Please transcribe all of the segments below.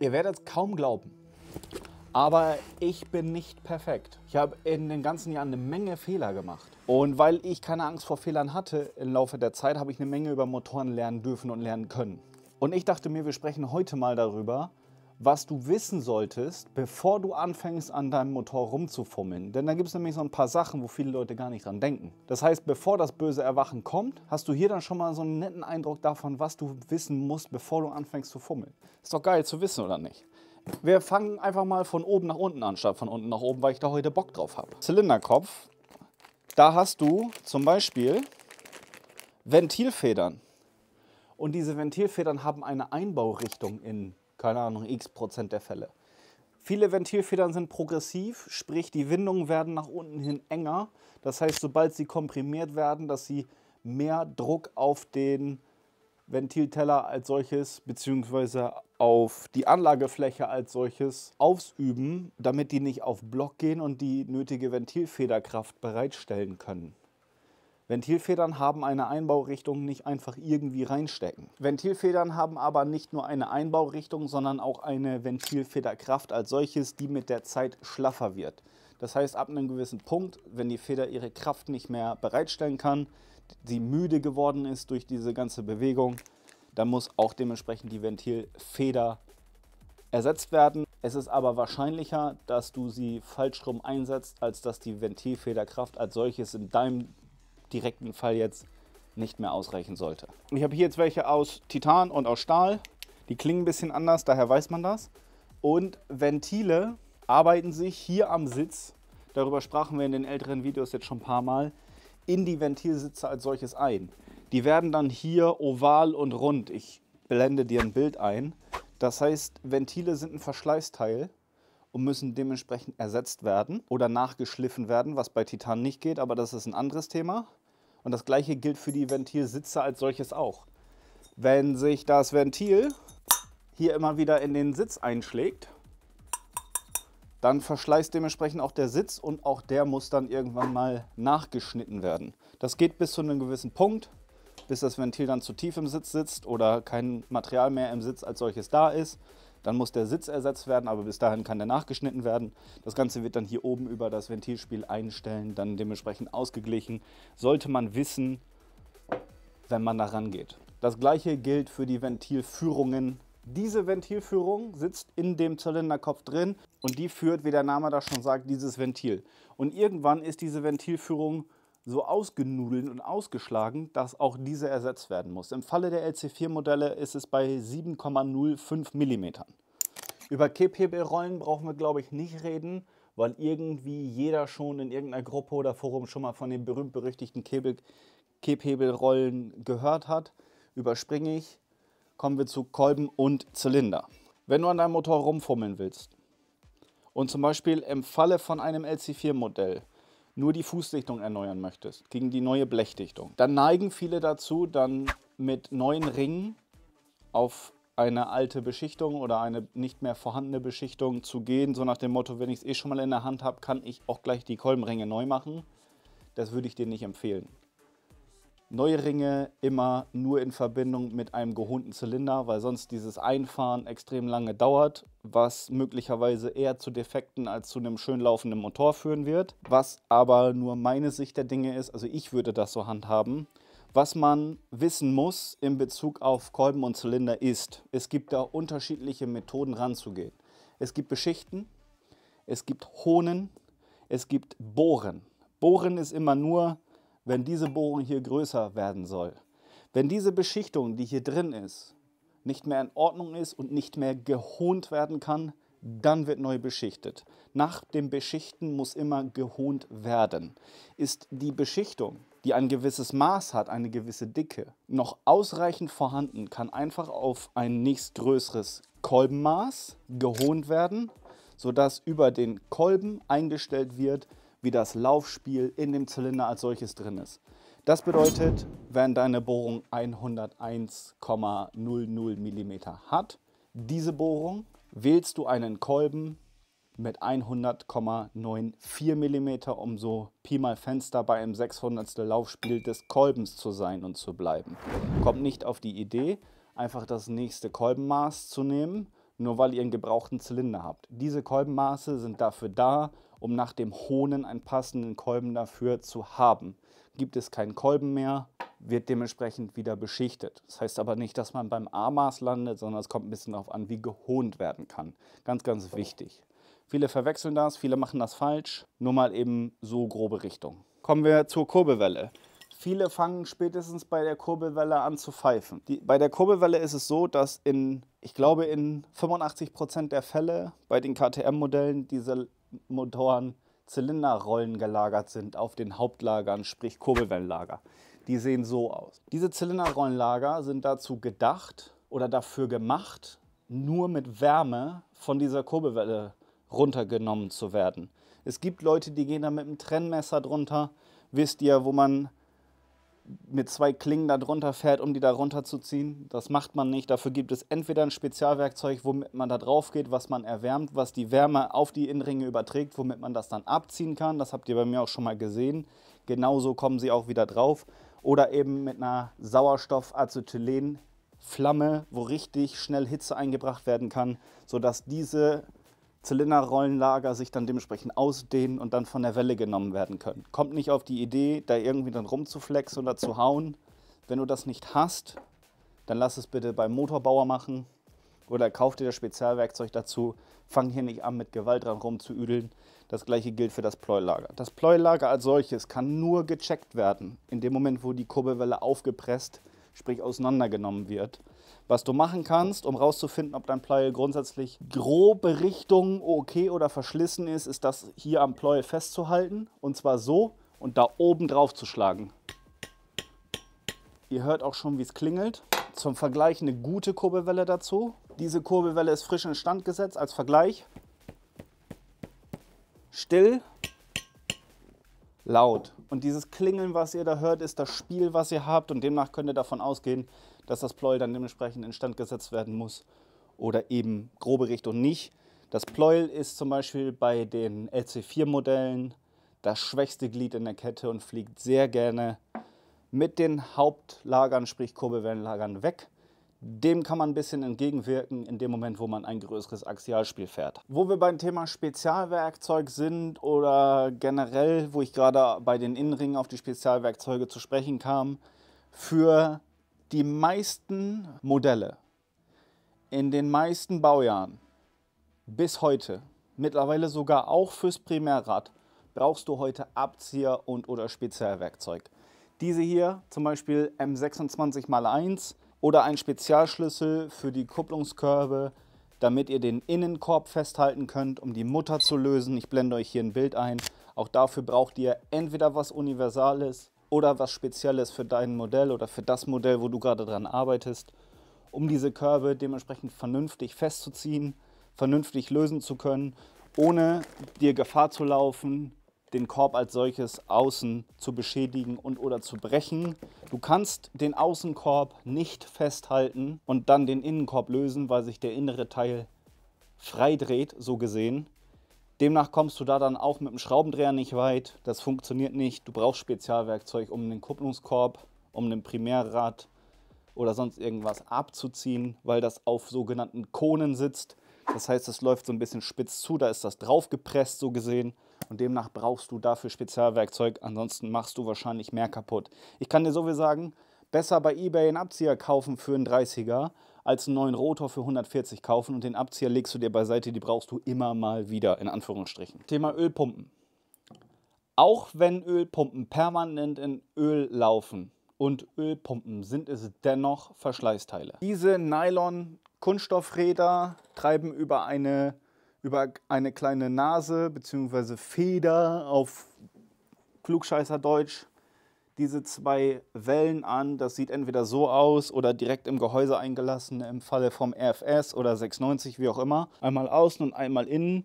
Ihr werdet es kaum glauben, aber ich bin nicht perfekt. Ich habe in den ganzen Jahren eine Menge Fehler gemacht. Und weil ich keine Angst vor Fehlern hatte im Laufe der Zeit, habe ich eine Menge über Motoren lernen dürfen und lernen können. Und ich dachte mir, wir sprechen heute mal darüber, was du wissen solltest, bevor du anfängst, an deinem Motor rumzufummeln. Denn da gibt es nämlich so ein paar Sachen, wo viele Leute gar nicht dran denken. Das heißt, bevor das böse Erwachen kommt, hast du hier dann schon mal so einen netten Eindruck davon, was du wissen musst, bevor du anfängst zu fummeln. Ist doch geil zu wissen, oder nicht? Wir fangen einfach mal von oben nach unten an, statt von unten nach oben, weil ich da heute Bock drauf habe. Zylinderkopf, da hast du zum Beispiel Ventilfedern. Und diese Ventilfedern haben eine Einbaurichtung in keine Ahnung, x Prozent der Fälle. Viele Ventilfedern sind progressiv, sprich die Windungen werden nach unten hin enger. Das heißt, sobald sie komprimiert werden, dass sie mehr Druck auf den Ventilteller als solches bzw. auf die Anlagefläche als solches ausüben, damit die nicht auf Block gehen und die nötige Ventilfederkraft bereitstellen können. Ventilfedern haben eine Einbaurichtung nicht einfach irgendwie reinstecken. Ventilfedern haben aber nicht nur eine Einbaurichtung, sondern auch eine Ventilfederkraft als solches, die mit der Zeit schlaffer wird. Das heißt, ab einem gewissen Punkt, wenn die Feder ihre Kraft nicht mehr bereitstellen kann, sie müde geworden ist durch diese ganze Bewegung, dann muss auch dementsprechend die Ventilfeder ersetzt werden. Es ist aber wahrscheinlicher, dass du sie falsch rum einsetzt, als dass die Ventilfederkraft als solches in deinem direkten Fall jetzt nicht mehr ausreichen sollte. Ich habe hier jetzt welche aus Titan und aus Stahl. Die klingen ein bisschen anders, daher weiß man das. Und Ventile arbeiten sich hier am Sitz, darüber sprachen wir in den älteren Videos jetzt schon ein paar Mal, in die Ventilsitze als solches ein. Die werden dann hier oval und rund. Ich blende dir ein Bild ein. Das heißt, Ventile sind ein Verschleißteil und müssen dementsprechend ersetzt werden oder nachgeschliffen werden, was bei Titan nicht geht, aber das ist ein anderes Thema. Und das gleiche gilt für die Ventilsitze als solches auch. Wenn sich das Ventil hier immer wieder in den Sitz einschlägt, dann verschleißt dementsprechend auch der Sitz und auch der muss dann irgendwann mal nachgeschnitten werden. Das geht bis zu einem gewissen Punkt, bis das Ventil dann zu tief im Sitz sitzt oder kein Material mehr im Sitz als solches da ist. Dann muss der Sitz ersetzt werden, aber bis dahin kann der nachgeschnitten werden. Das Ganze wird dann hier oben über das Ventilspiel einstellen, dann dementsprechend ausgeglichen. Sollte man wissen, wenn man da rangeht. Das gleiche gilt für die Ventilführungen. Diese Ventilführung sitzt in dem Zylinderkopf drin und die führt, wie der Name da schon sagt, dieses Ventil. Und irgendwann ist diese Ventilführung so ausgenudelt und ausgeschlagen, dass auch diese ersetzt werden muss. Im Falle der LC4-Modelle ist es bei 7,05 mm. Über Kipphebelrollen brauchen wir, glaube ich, nicht reden, weil irgendwie jeder schon in irgendeiner Gruppe oder Forum schon mal von den berühmt-berüchtigten Kipphebelrollen gehört hat. Überspringe ich, kommen wir zu Kolben und Zylinder. Wenn du an deinem Motor rumfummeln willst und zum Beispiel im Falle von einem LC4-Modell nur die Fußdichtung erneuern möchtest, gegen die neue Blechdichtung, dann neigen viele dazu, dann mit neuen Ringen auf eine alte Beschichtung oder eine nicht mehr vorhandene Beschichtung zu gehen, so nach dem Motto, wenn ich es eh schon mal in der Hand habe, kann ich auch gleich die Kolbenringe neu machen. Das würde ich dir nicht empfehlen neue Ringe immer nur in Verbindung mit einem gehunten Zylinder, weil sonst dieses Einfahren extrem lange dauert, was möglicherweise eher zu Defekten als zu einem schön laufenden Motor führen wird. Was aber nur meine Sicht der Dinge ist, also ich würde das so handhaben. Was man wissen muss in Bezug auf Kolben und Zylinder ist, es gibt da unterschiedliche Methoden ranzugehen. Es gibt Beschichten, es gibt Honen, es gibt Bohren. Bohren ist immer nur wenn diese Bohrung hier größer werden soll, wenn diese Beschichtung, die hier drin ist, nicht mehr in Ordnung ist und nicht mehr gehont werden kann, dann wird neu beschichtet. Nach dem Beschichten muss immer gehont werden. Ist die Beschichtung, die ein gewisses Maß hat, eine gewisse Dicke, noch ausreichend vorhanden, kann einfach auf ein nächstgrößeres Kolbenmaß gehont werden, sodass über den Kolben eingestellt wird, wie das Laufspiel in dem Zylinder als solches drin ist. Das bedeutet, wenn deine Bohrung 101,00 mm hat, diese Bohrung wählst du einen Kolben mit 100,94 mm, um so Pi mal Fenster bei einem 600. Laufspiel des Kolbens zu sein und zu bleiben. Kommt nicht auf die Idee, einfach das nächste Kolbenmaß zu nehmen, nur weil ihr einen gebrauchten Zylinder habt. Diese Kolbenmaße sind dafür da, um nach dem Hohnen einen passenden Kolben dafür zu haben. Gibt es keinen Kolben mehr, wird dementsprechend wieder beschichtet. Das heißt aber nicht, dass man beim A-Maß landet, sondern es kommt ein bisschen darauf an, wie gehont werden kann. Ganz, ganz wichtig. Viele verwechseln das, viele machen das falsch. Nur mal eben so grobe Richtung. Kommen wir zur Kurbelwelle. Viele fangen spätestens bei der Kurbelwelle an zu pfeifen. Die, bei der Kurbelwelle ist es so, dass in, ich glaube, in 85% Prozent der Fälle bei den KTM-Modellen diese Motoren Zylinderrollen gelagert sind auf den Hauptlagern, sprich Kurbelwellenlager. Die sehen so aus. Diese Zylinderrollenlager sind dazu gedacht oder dafür gemacht, nur mit Wärme von dieser Kurbelwelle runtergenommen zu werden. Es gibt Leute, die gehen da mit einem Trennmesser drunter. Wisst ihr, wo man mit zwei Klingen darunter fährt, um die da runterzuziehen. Das macht man nicht. Dafür gibt es entweder ein Spezialwerkzeug, womit man da drauf geht, was man erwärmt, was die Wärme auf die Innenringe überträgt, womit man das dann abziehen kann. Das habt ihr bei mir auch schon mal gesehen. Genauso kommen sie auch wieder drauf. Oder eben mit einer Sauerstoffacetylen Flamme, wo richtig schnell Hitze eingebracht werden kann, sodass diese Zylinderrollenlager sich dann dementsprechend ausdehnen und dann von der Welle genommen werden können. Kommt nicht auf die Idee, da irgendwie dann rumzuflexen oder zu hauen. Wenn du das nicht hast, dann lass es bitte beim Motorbauer machen oder kauf dir das Spezialwerkzeug dazu. Fang hier nicht an, mit Gewalt dran rumzuüdeln. Das gleiche gilt für das Pleuellager. Das Pleuellager als solches kann nur gecheckt werden, in dem Moment, wo die Kurbelwelle aufgepresst, sprich auseinandergenommen wird was du machen kannst, um rauszufinden, ob dein Pleuel grundsätzlich grobe Richtung okay oder verschlissen ist, ist das hier am Pleuel festzuhalten und zwar so und da oben drauf zu schlagen. Ihr hört auch schon, wie es klingelt. Zum Vergleich eine gute Kurbelwelle dazu. Diese Kurbelwelle ist frisch in Stand gesetzt als Vergleich. Still, laut. Und dieses Klingeln, was ihr da hört, ist das Spiel, was ihr habt und demnach könnt ihr davon ausgehen, dass das Pleuel dann dementsprechend instand gesetzt werden muss oder eben grobe Richtung nicht. Das Pleuel ist zum Beispiel bei den LC4-Modellen das schwächste Glied in der Kette und fliegt sehr gerne mit den Hauptlagern, sprich Kurbelwellenlagern, weg. Dem kann man ein bisschen entgegenwirken in dem Moment, wo man ein größeres Axialspiel fährt. Wo wir beim Thema Spezialwerkzeug sind oder generell, wo ich gerade bei den Innenringen auf die Spezialwerkzeuge zu sprechen kam, für die meisten Modelle in den meisten Baujahren bis heute, mittlerweile sogar auch fürs Primärrad, brauchst du heute Abzieher und oder Spezialwerkzeug. Diese hier, zum Beispiel M26x1 oder ein Spezialschlüssel für die Kupplungskörbe, damit ihr den Innenkorb festhalten könnt, um die Mutter zu lösen. Ich blende euch hier ein Bild ein. Auch dafür braucht ihr entweder was Universales oder was Spezielles für dein Modell oder für das Modell, wo du gerade dran arbeitest, um diese Körbe dementsprechend vernünftig festzuziehen, vernünftig lösen zu können, ohne dir Gefahr zu laufen, den Korb als solches außen zu beschädigen und oder zu brechen. Du kannst den Außenkorb nicht festhalten und dann den Innenkorb lösen, weil sich der innere Teil frei dreht, so gesehen. Demnach kommst du da dann auch mit dem Schraubendreher nicht weit. Das funktioniert nicht. Du brauchst Spezialwerkzeug, um den Kupplungskorb, um den Primärrad oder sonst irgendwas abzuziehen, weil das auf sogenannten Konen sitzt. Das heißt, es läuft so ein bisschen spitz zu, da ist das draufgepresst so gesehen und demnach brauchst du dafür Spezialwerkzeug, ansonsten machst du wahrscheinlich mehr kaputt. Ich kann dir so viel sagen, besser bei eBay einen Abzieher kaufen für einen 30er als einen neuen Rotor für 140 kaufen und den Abzieher legst du dir beiseite, die brauchst du immer mal wieder, in Anführungsstrichen. Thema Ölpumpen. Auch wenn Ölpumpen permanent in Öl laufen und Ölpumpen, sind es dennoch Verschleißteile. Diese Nylon-Kunststoffräder treiben über eine, über eine kleine Nase bzw. Feder auf klugscheißerdeutsch diese zwei Wellen an. Das sieht entweder so aus oder direkt im Gehäuse eingelassen, im Falle vom RFS oder 690, wie auch immer. Einmal außen und einmal innen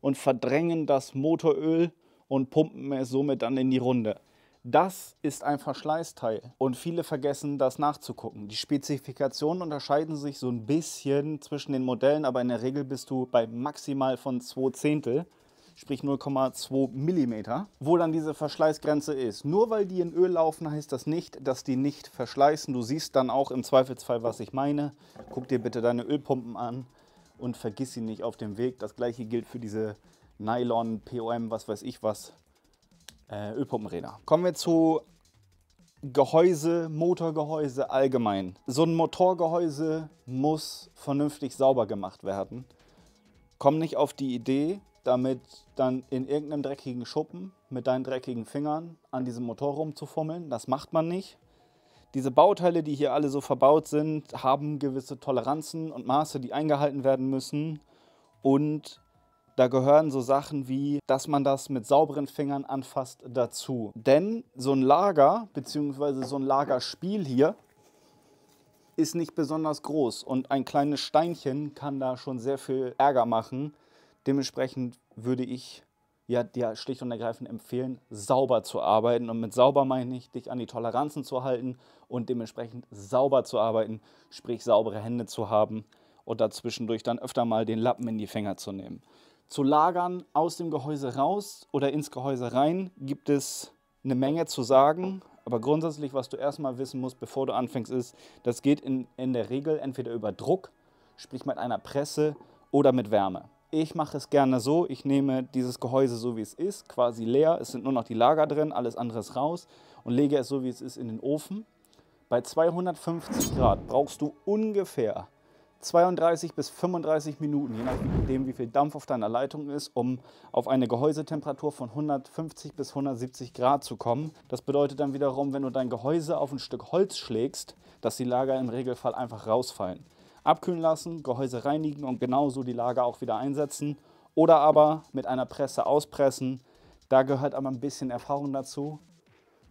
und verdrängen das Motoröl und pumpen es somit dann in die Runde. Das ist ein Verschleißteil und viele vergessen das nachzugucken. Die Spezifikationen unterscheiden sich so ein bisschen zwischen den Modellen, aber in der Regel bist du bei maximal von 2 Zehntel sprich 0,2 mm, wo dann diese Verschleißgrenze ist. Nur weil die in Öl laufen, heißt das nicht, dass die nicht verschleißen. Du siehst dann auch im Zweifelsfall, was ich meine. Guck dir bitte deine Ölpumpen an und vergiss sie nicht auf dem Weg. Das gleiche gilt für diese Nylon, POM, was weiß ich was, äh, Ölpumpenräder. Kommen wir zu Gehäuse, Motorgehäuse allgemein. So ein Motorgehäuse muss vernünftig sauber gemacht werden. Komm nicht auf die Idee, damit dann in irgendeinem dreckigen Schuppen mit deinen dreckigen Fingern an diesem Motor rumzufummeln. Das macht man nicht. Diese Bauteile, die hier alle so verbaut sind, haben gewisse Toleranzen und Maße, die eingehalten werden müssen. Und da gehören so Sachen wie, dass man das mit sauberen Fingern anfasst dazu. Denn so ein Lager, beziehungsweise so ein Lagerspiel hier, ist nicht besonders groß und ein kleines Steinchen kann da schon sehr viel Ärger machen. Dementsprechend würde ich ja, dir schlicht und ergreifend empfehlen, sauber zu arbeiten. Und mit sauber meine ich, dich an die Toleranzen zu halten und dementsprechend sauber zu arbeiten, sprich saubere Hände zu haben und dazwischendurch dann öfter mal den Lappen in die Finger zu nehmen. Zu lagern aus dem Gehäuse raus oder ins Gehäuse rein gibt es eine Menge zu sagen. Aber grundsätzlich, was du erstmal wissen musst, bevor du anfängst, ist, das geht in, in der Regel entweder über Druck, sprich mit einer Presse oder mit Wärme. Ich mache es gerne so, ich nehme dieses Gehäuse so wie es ist, quasi leer, es sind nur noch die Lager drin, alles andere ist raus und lege es so wie es ist in den Ofen. Bei 250 Grad brauchst du ungefähr 32 bis 35 Minuten, je nachdem wie viel Dampf auf deiner Leitung ist, um auf eine Gehäusetemperatur von 150 bis 170 Grad zu kommen. Das bedeutet dann wiederum, wenn du dein Gehäuse auf ein Stück Holz schlägst, dass die Lager im Regelfall einfach rausfallen abkühlen lassen, Gehäuse reinigen und genauso die Lager auch wieder einsetzen oder aber mit einer Presse auspressen. Da gehört aber ein bisschen Erfahrung dazu.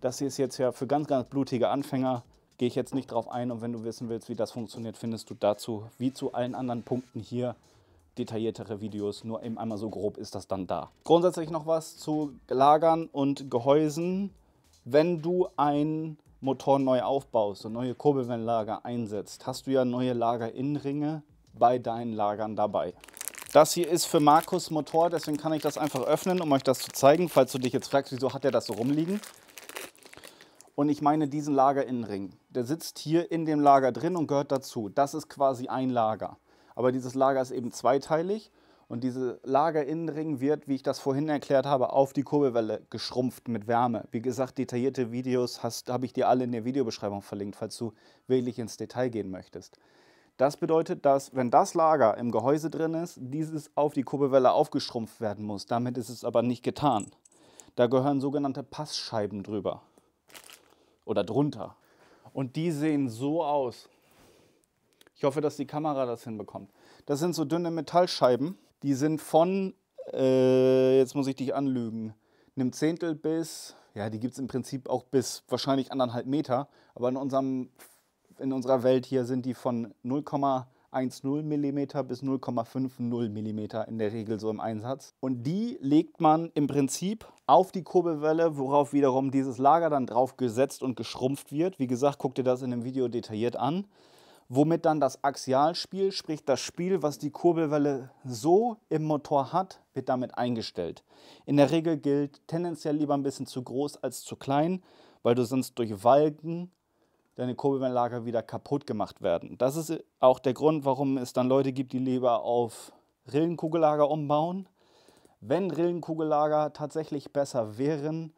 Das hier ist jetzt ja für ganz, ganz blutige Anfänger. Gehe ich jetzt nicht drauf ein und wenn du wissen willst, wie das funktioniert, findest du dazu, wie zu allen anderen Punkten hier, detailliertere Videos, nur eben einmal so grob ist das dann da. Grundsätzlich noch was zu Lagern und Gehäusen. Wenn du ein Motoren neu aufbaust und neue Kurbelwellenlager einsetzt, hast du ja neue Lagerinnenringe bei deinen Lagern dabei. Das hier ist für Markus Motor, deswegen kann ich das einfach öffnen, um euch das zu zeigen, falls du dich jetzt fragst, wieso hat er das so rumliegen. Und ich meine diesen Lagerinnenring. Der sitzt hier in dem Lager drin und gehört dazu. Das ist quasi ein Lager. Aber dieses Lager ist eben zweiteilig und diese Lagerinnenring wird, wie ich das vorhin erklärt habe, auf die Kurbelwelle geschrumpft mit Wärme. Wie gesagt, detaillierte Videos habe ich dir alle in der Videobeschreibung verlinkt, falls du wirklich ins Detail gehen möchtest. Das bedeutet, dass wenn das Lager im Gehäuse drin ist, dieses auf die Kurbelwelle aufgeschrumpft werden muss. Damit ist es aber nicht getan. Da gehören sogenannte Passscheiben drüber oder drunter. Und die sehen so aus. Ich hoffe, dass die Kamera das hinbekommt. Das sind so dünne Metallscheiben, die sind von, äh, jetzt muss ich dich anlügen, einem Zehntel bis, ja, die gibt es im Prinzip auch bis wahrscheinlich anderthalb Meter, aber in, unserem, in unserer Welt hier sind die von 0,10 mm bis 0,50 mm in der Regel so im Einsatz. Und die legt man im Prinzip auf die Kurbelwelle, worauf wiederum dieses Lager dann drauf gesetzt und geschrumpft wird. Wie gesagt, guck dir das in dem Video detailliert an womit dann das Axialspiel, sprich das Spiel, was die Kurbelwelle so im Motor hat, wird damit eingestellt. In der Regel gilt tendenziell lieber ein bisschen zu groß als zu klein, weil du sonst durch Walken deine Kurbelwellenlager wieder kaputt gemacht werden. Das ist auch der Grund, warum es dann Leute gibt, die lieber auf Rillenkugellager umbauen. Wenn Rillenkugellager tatsächlich besser wären,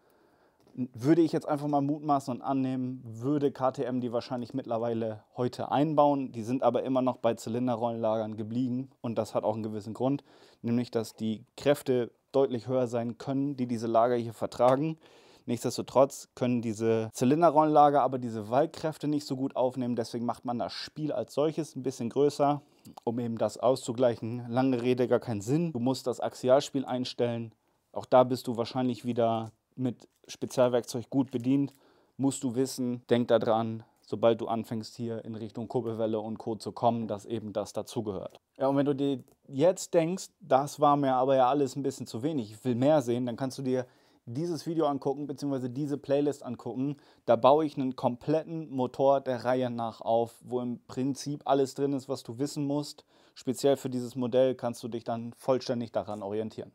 würde ich jetzt einfach mal mutmaßen und annehmen, würde KTM die wahrscheinlich mittlerweile heute einbauen. Die sind aber immer noch bei Zylinderrollenlagern geblieben und das hat auch einen gewissen Grund, nämlich dass die Kräfte deutlich höher sein können, die diese Lager hier vertragen. Nichtsdestotrotz können diese Zylinderrollenlager aber diese Waldkräfte nicht so gut aufnehmen. Deswegen macht man das Spiel als solches ein bisschen größer, um eben das auszugleichen. Lange Rede, gar keinen Sinn. Du musst das Axialspiel einstellen. Auch da bist du wahrscheinlich wieder mit Spezialwerkzeug gut bedient, musst du wissen, denk daran, sobald du anfängst hier in Richtung Kurbelwelle und Co. zu kommen, dass eben das dazugehört. Ja, und wenn du dir jetzt denkst, das war mir aber ja alles ein bisschen zu wenig, ich will mehr sehen, dann kannst du dir dieses Video angucken, beziehungsweise diese Playlist angucken. Da baue ich einen kompletten Motor der Reihe nach auf, wo im Prinzip alles drin ist, was du wissen musst. Speziell für dieses Modell kannst du dich dann vollständig daran orientieren.